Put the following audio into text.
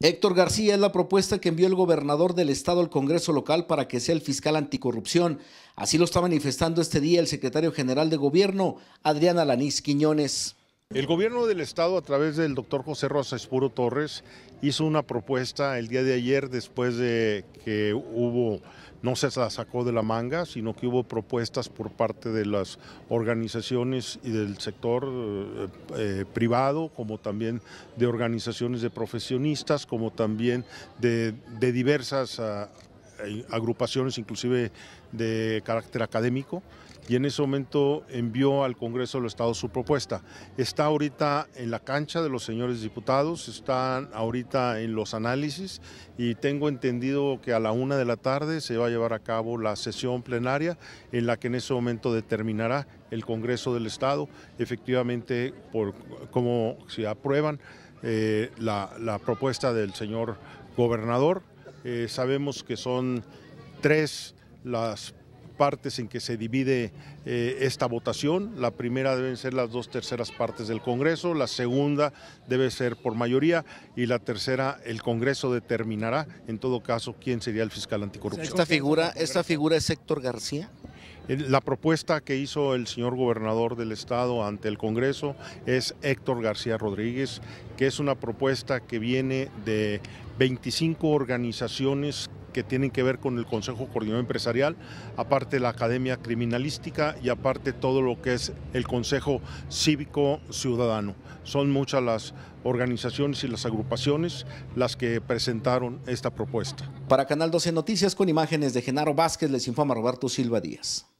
Héctor García es la propuesta que envió el gobernador del estado al Congreso local para que sea el fiscal anticorrupción. Así lo está manifestando este día el secretario general de gobierno, Adrián Alaniz Quiñones. El gobierno del estado a través del doctor José Rosa Espuro Torres hizo una propuesta el día de ayer después de que hubo, no se la sacó de la manga, sino que hubo propuestas por parte de las organizaciones y del sector eh, eh, privado, como también de organizaciones de profesionistas, como también de, diversas ah, agrupaciones inclusive de carácter académico y en ese momento envió al Congreso del Estado su propuesta. Está ahorita en la cancha de los señores diputados, están ahorita en los análisis y tengo entendido que a la una de la tarde se va a llevar a cabo la sesión plenaria en la que en ese momento determinará el Congreso del Estado efectivamente por cómo se aprueban eh, la propuesta del señor gobernador eh, sabemos que son tres las partes en que se divide eh, esta votación. La primera deben ser las dos terceras partes del Congreso, la segunda debe ser por mayoría y la tercera el Congreso determinará en todo caso quién sería el fiscal anticorrupción. ¿Esta figura, esta figura es Héctor García? La propuesta que hizo el señor gobernador del estado ante el Congreso es Héctor García Rodríguez, que es una propuesta que viene de 25 organizaciones que tienen que ver con el Consejo Coordinador Empresarial, aparte la Academia Criminalística y aparte todo lo que es el Consejo Cívico Ciudadano. Son muchas las organizaciones y las agrupaciones las que presentaron esta propuesta. Para Canal 12 Noticias con imágenes de Genaro Vázquez les informa Roberto Silva Díaz.